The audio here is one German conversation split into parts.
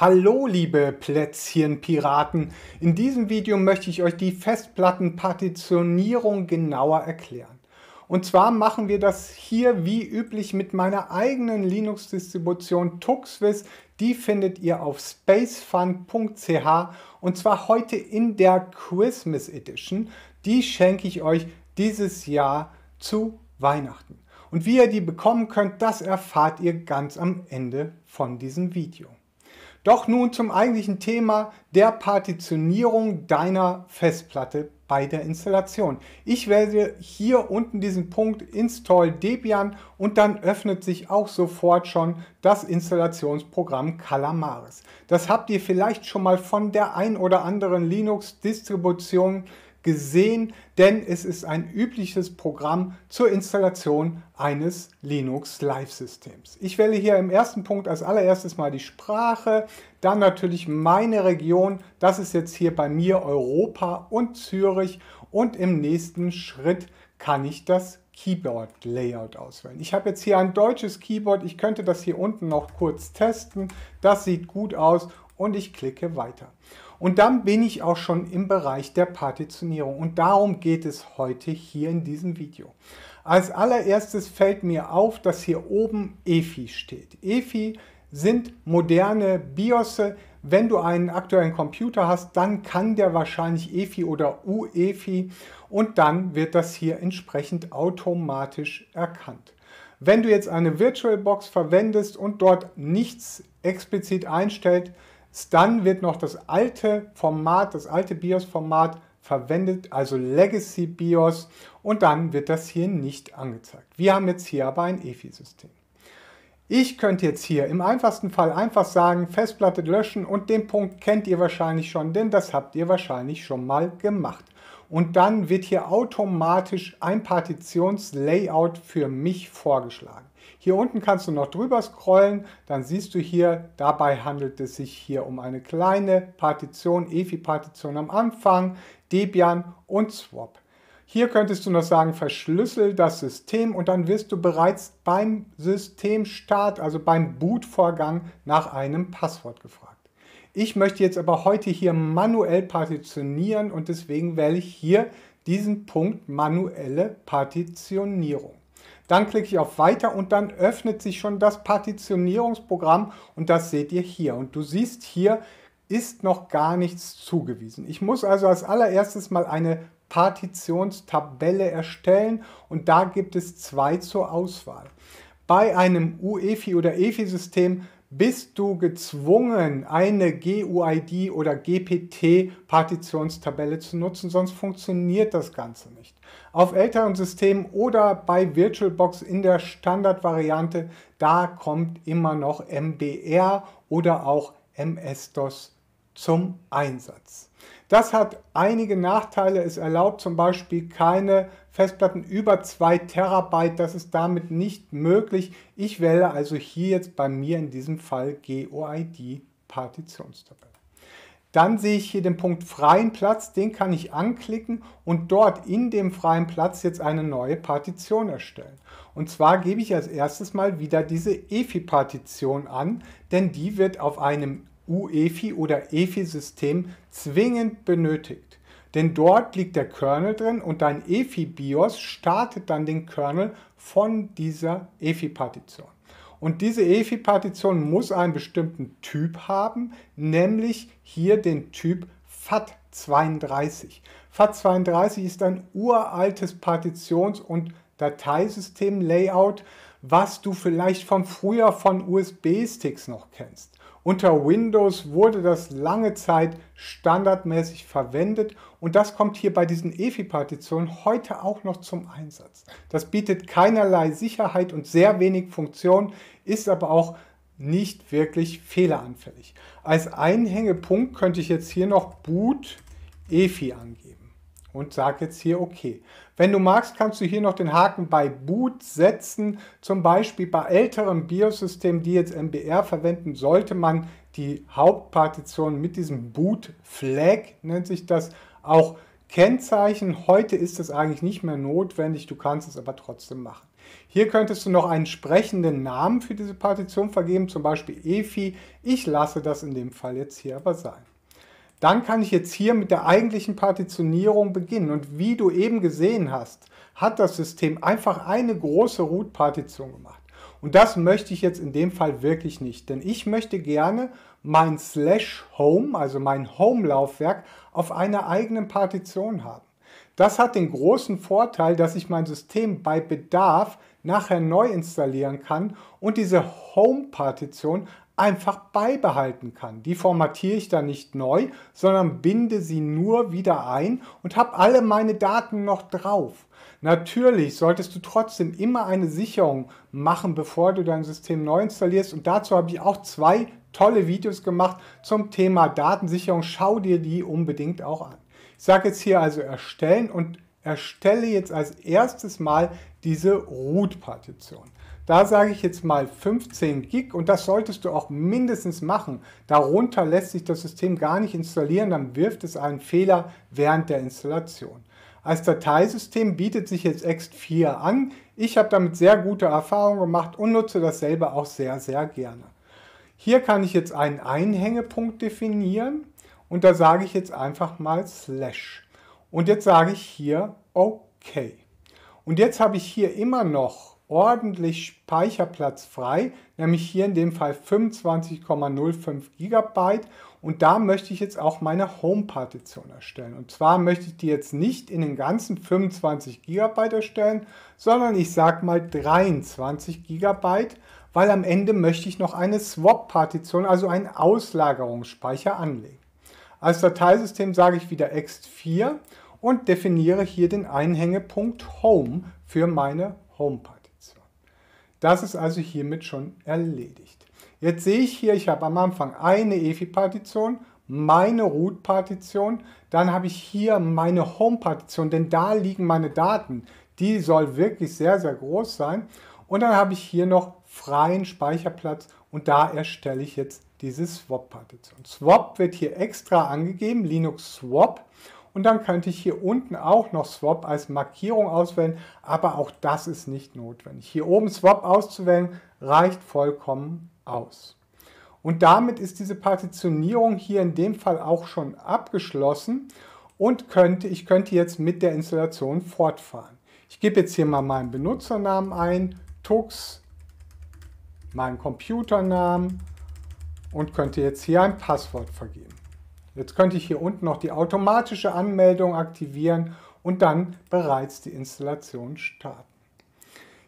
Hallo liebe Plätzchenpiraten, in diesem Video möchte ich euch die Festplattenpartitionierung genauer erklären. Und zwar machen wir das hier wie üblich mit meiner eigenen Linux-Distribution Tuxviz. Die findet ihr auf spacefun.ch und zwar heute in der Christmas Edition. Die schenke ich euch dieses Jahr zu Weihnachten. Und wie ihr die bekommen könnt, das erfahrt ihr ganz am Ende von diesem Video. Doch nun zum eigentlichen Thema der Partitionierung deiner Festplatte bei der Installation. Ich wähle hier unten diesen Punkt Install Debian und dann öffnet sich auch sofort schon das Installationsprogramm Calamaris. Das habt ihr vielleicht schon mal von der ein oder anderen Linux-Distribution gesehen, denn es ist ein übliches Programm zur Installation eines Linux Live-Systems. Ich wähle hier im ersten Punkt als allererstes mal die Sprache, dann natürlich meine Region, das ist jetzt hier bei mir Europa und Zürich und im nächsten Schritt kann ich das Keyboard Layout auswählen. Ich habe jetzt hier ein deutsches Keyboard, ich könnte das hier unten noch kurz testen, das sieht gut aus und ich klicke weiter. Und dann bin ich auch schon im Bereich der Partitionierung und darum geht es heute hier in diesem Video. Als allererstes fällt mir auf, dass hier oben EFI steht. EFI sind moderne BIOSe. Wenn du einen aktuellen Computer hast, dann kann der wahrscheinlich EFI oder UEFI und dann wird das hier entsprechend automatisch erkannt. Wenn du jetzt eine VirtualBox verwendest und dort nichts explizit einstellt, dann wird noch das alte Format, das alte BIOS-Format verwendet, also Legacy BIOS und dann wird das hier nicht angezeigt. Wir haben jetzt hier aber ein EFI-System. Ich könnte jetzt hier im einfachsten Fall einfach sagen, Festplatte löschen und den Punkt kennt ihr wahrscheinlich schon, denn das habt ihr wahrscheinlich schon mal gemacht. Und dann wird hier automatisch ein Partitionslayout für mich vorgeschlagen. Hier unten kannst du noch drüber scrollen, dann siehst du hier, dabei handelt es sich hier um eine kleine Partition, EFI-Partition am Anfang, Debian und Swap. Hier könntest du noch sagen, verschlüssel das System und dann wirst du bereits beim Systemstart, also beim Bootvorgang, nach einem Passwort gefragt. Ich möchte jetzt aber heute hier manuell partitionieren und deswegen wähle ich hier diesen Punkt manuelle Partitionierung. Dann klicke ich auf Weiter und dann öffnet sich schon das Partitionierungsprogramm und das seht ihr hier. Und du siehst hier ist noch gar nichts zugewiesen. Ich muss also als allererstes mal eine Partitionstabelle erstellen und da gibt es zwei zur Auswahl. Bei einem UEFI oder EFI-System bist du gezwungen, eine GUID oder GPT-Partitionstabelle zu nutzen, sonst funktioniert das Ganze nicht auf älteren Systemen oder bei VirtualBox in der Standardvariante, da kommt immer noch MDR oder auch MS-DOS zum Einsatz. Das hat einige Nachteile. Es erlaubt zum Beispiel keine Festplatten über 2 Terabyte. Das ist damit nicht möglich. Ich wähle also hier jetzt bei mir in diesem Fall GOID Partitionstabelle. Dann sehe ich hier den Punkt freien Platz, den kann ich anklicken und dort in dem freien Platz jetzt eine neue Partition erstellen. Und zwar gebe ich als erstes mal wieder diese EFI-Partition an, denn die wird auf einem UEFI oder EFI-System zwingend benötigt. Denn dort liegt der Kernel drin und dein EFI-BIOS startet dann den Kernel von dieser EFI-Partition. Und diese EFI-Partition muss einen bestimmten Typ haben, nämlich hier den Typ FAT32. FAT32 ist ein uraltes Partitions- und Dateisystem-Layout, was du vielleicht von früher von USB-Sticks noch kennst. Unter Windows wurde das lange Zeit standardmäßig verwendet und das kommt hier bei diesen EFI-Partitionen heute auch noch zum Einsatz. Das bietet keinerlei Sicherheit und sehr wenig Funktion, ist aber auch nicht wirklich fehleranfällig. Als Einhängepunkt könnte ich jetzt hier noch Boot EFI angeben und sage jetzt hier OK. Wenn du magst, kannst du hier noch den Haken bei Boot setzen. Zum Beispiel bei älteren Biosystemen, die jetzt MBR verwenden, sollte man die Hauptpartition mit diesem Boot Flag, nennt sich das, auch kennzeichnen. Heute ist das eigentlich nicht mehr notwendig, du kannst es aber trotzdem machen. Hier könntest du noch einen sprechenden Namen für diese Partition vergeben, zum Beispiel EFI. Ich lasse das in dem Fall jetzt hier aber sein dann kann ich jetzt hier mit der eigentlichen Partitionierung beginnen. Und wie du eben gesehen hast, hat das System einfach eine große Root-Partition gemacht. Und das möchte ich jetzt in dem Fall wirklich nicht, denn ich möchte gerne mein Slash Home, also mein Home-Laufwerk, auf einer eigenen Partition haben. Das hat den großen Vorteil, dass ich mein System bei Bedarf nachher neu installieren kann und diese Home-Partition einfach beibehalten kann. Die formatiere ich dann nicht neu, sondern binde sie nur wieder ein und habe alle meine Daten noch drauf. Natürlich solltest du trotzdem immer eine Sicherung machen, bevor du dein System neu installierst und dazu habe ich auch zwei tolle Videos gemacht zum Thema Datensicherung. Schau dir die unbedingt auch an. Ich sage jetzt hier also erstellen und erstelle jetzt als erstes mal diese Root-Partition. Da sage ich jetzt mal 15 Gig und das solltest du auch mindestens machen. Darunter lässt sich das System gar nicht installieren, dann wirft es einen Fehler während der Installation. Als Dateisystem bietet sich jetzt Ext4 an. Ich habe damit sehr gute Erfahrungen gemacht und nutze dasselbe auch sehr, sehr gerne. Hier kann ich jetzt einen Einhängepunkt definieren und da sage ich jetzt einfach mal Slash. Und jetzt sage ich hier OK. Und jetzt habe ich hier immer noch ordentlich Speicherplatz frei, nämlich hier in dem Fall 25,05 GB und da möchte ich jetzt auch meine Home-Partition erstellen. Und zwar möchte ich die jetzt nicht in den ganzen 25 GB erstellen, sondern ich sage mal 23 GB, weil am Ende möchte ich noch eine Swap-Partition, also einen Auslagerungsspeicher anlegen. Als Dateisystem sage ich wieder ext4 und definiere hier den Einhängepunkt Home für meine Home-Partition. Das ist also hiermit schon erledigt. Jetzt sehe ich hier, ich habe am Anfang eine EFI-Partition, meine Root-Partition, dann habe ich hier meine Home-Partition, denn da liegen meine Daten. Die soll wirklich sehr, sehr groß sein. Und dann habe ich hier noch freien Speicherplatz und da erstelle ich jetzt diese Swap-Partition. Swap wird hier extra angegeben, Linux Swap. Und dann könnte ich hier unten auch noch Swap als Markierung auswählen, aber auch das ist nicht notwendig. Hier oben Swap auszuwählen reicht vollkommen aus. Und damit ist diese Partitionierung hier in dem Fall auch schon abgeschlossen und könnte, ich könnte jetzt mit der Installation fortfahren. Ich gebe jetzt hier mal meinen Benutzernamen ein, Tux, meinen Computernamen und könnte jetzt hier ein Passwort vergeben. Jetzt könnte ich hier unten noch die automatische Anmeldung aktivieren und dann bereits die Installation starten.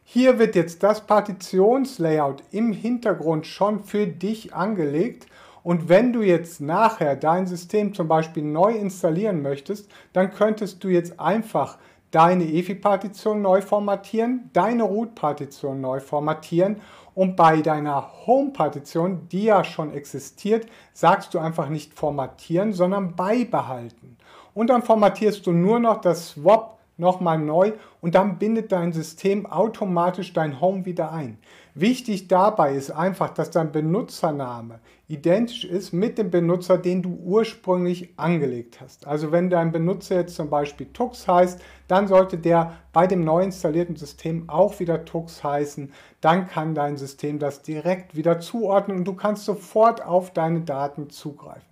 Hier wird jetzt das Partitionslayout im Hintergrund schon für dich angelegt und wenn du jetzt nachher dein System zum Beispiel neu installieren möchtest, dann könntest du jetzt einfach deine EFI-Partition neu formatieren, deine Root-Partition neu formatieren und bei deiner Home-Partition, die ja schon existiert, sagst du einfach nicht formatieren, sondern beibehalten. Und dann formatierst du nur noch das Swap nochmal neu und dann bindet dein System automatisch dein Home wieder ein. Wichtig dabei ist einfach, dass dein Benutzername identisch ist mit dem Benutzer, den du ursprünglich angelegt hast. Also wenn dein Benutzer jetzt zum Beispiel Tux heißt, dann sollte der bei dem neu installierten System auch wieder Tux heißen. Dann kann dein System das direkt wieder zuordnen und du kannst sofort auf deine Daten zugreifen.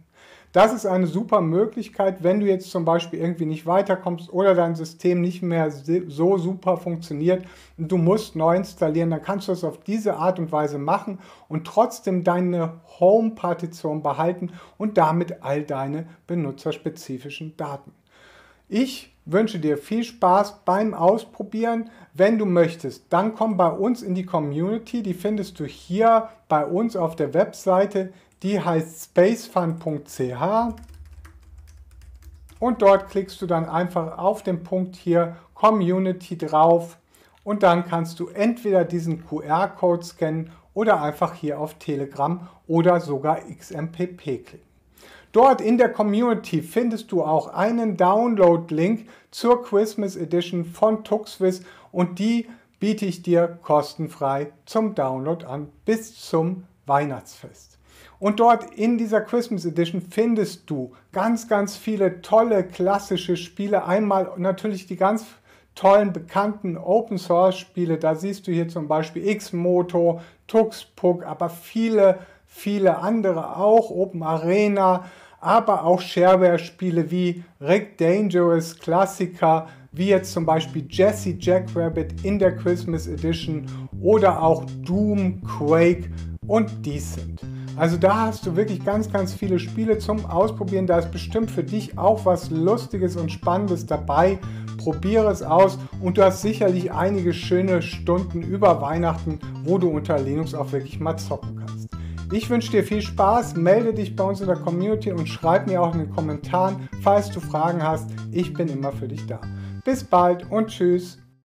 Das ist eine super Möglichkeit, wenn du jetzt zum Beispiel irgendwie nicht weiterkommst oder dein System nicht mehr so super funktioniert und du musst neu installieren, dann kannst du es auf diese Art und Weise machen und trotzdem deine Home-Partition behalten und damit all deine benutzerspezifischen Daten. Ich wünsche dir viel Spaß beim Ausprobieren. Wenn du möchtest, dann komm bei uns in die Community. Die findest du hier bei uns auf der Webseite die heißt spacefun.ch und dort klickst du dann einfach auf den Punkt hier Community drauf und dann kannst du entweder diesen QR-Code scannen oder einfach hier auf Telegram oder sogar XMPP klicken. Dort in der Community findest du auch einen Download-Link zur Christmas Edition von Tuxwiz und die biete ich dir kostenfrei zum Download an bis zum Weihnachtsfest. Und dort in dieser Christmas Edition findest du ganz, ganz viele tolle klassische Spiele. Einmal natürlich die ganz tollen, bekannten Open Source Spiele. Da siehst du hier zum Beispiel X-Moto, Tuxpuk, aber viele, viele andere auch. Open Arena, aber auch Shareware-Spiele wie Rick Dangerous, Klassiker, wie jetzt zum Beispiel Jesse Jackrabbit in der Christmas Edition oder auch Doom, Quake und Decent. Also da hast du wirklich ganz, ganz viele Spiele zum Ausprobieren. Da ist bestimmt für dich auch was Lustiges und Spannendes dabei. Probiere es aus und du hast sicherlich einige schöne Stunden über Weihnachten, wo du unter Linux auch wirklich mal zocken kannst. Ich wünsche dir viel Spaß, melde dich bei uns in der Community und schreib mir auch in den Kommentaren, falls du Fragen hast. Ich bin immer für dich da. Bis bald und tschüss.